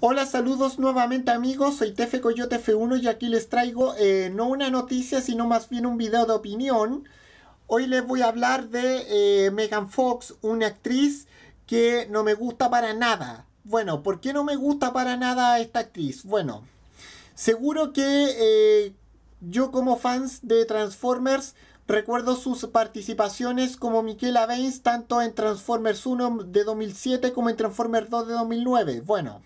Hola, saludos nuevamente amigos, soy Tefe Coyote F1 y aquí les traigo eh, no una noticia, sino más bien un video de opinión. Hoy les voy a hablar de eh, Megan Fox, una actriz que no me gusta para nada. Bueno, ¿por qué no me gusta para nada esta actriz? Bueno, seguro que eh, yo como fans de Transformers Recuerdo sus participaciones como Miquel Baines tanto en Transformers 1 de 2007 como en Transformers 2 de 2009. Bueno,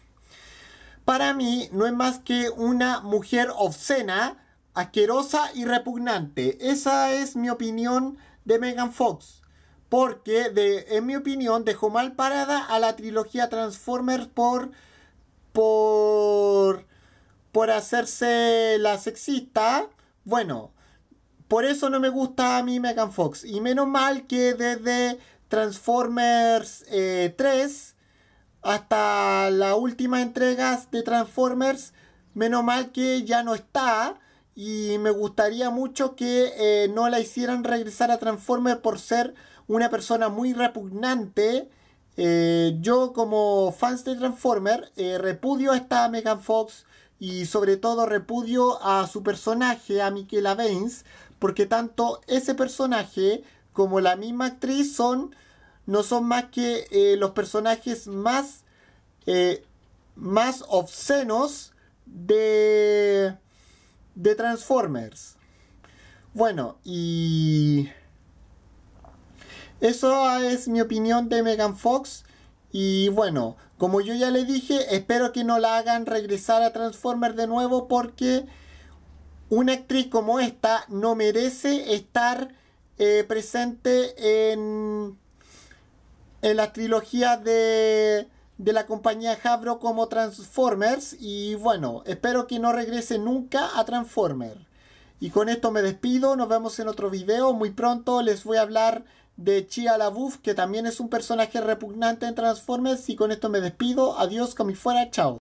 para mí no es más que una mujer obscena, asquerosa y repugnante. Esa es mi opinión de Megan Fox. Porque, en mi opinión, dejó mal parada a la trilogía Transformers por. por. por hacerse la sexista. Bueno, por eso no me gusta a mí Megan Fox. Y menos mal que desde Transformers 3 eh, hasta la las últimas de Transformers. Menos mal que ya no está. Y me gustaría mucho que eh, no la hicieran regresar a Transformers por ser una persona muy repugnante. Eh, yo como fans de Transformers eh, repudio a esta Megan Fox y sobre todo repudio a su personaje, a Michaela Baines, porque tanto ese personaje como la misma actriz son no son más que los personajes más más obscenos de, de Transformers. Bueno, y... Eso es mi opinión de Megan Fox. Y bueno, como yo ya le dije, espero que no la hagan regresar a Transformers de nuevo porque una actriz como esta no merece estar eh, presente en, en las trilogías de, de la compañía Jabro como Transformers y bueno, espero que no regrese nunca a Transformers. Y con esto me despido, nos vemos en otro video, muy pronto les voy a hablar de Chia LaBeouf que también es un personaje repugnante en Transformers y con esto me despido, adiós, como fuera, chao.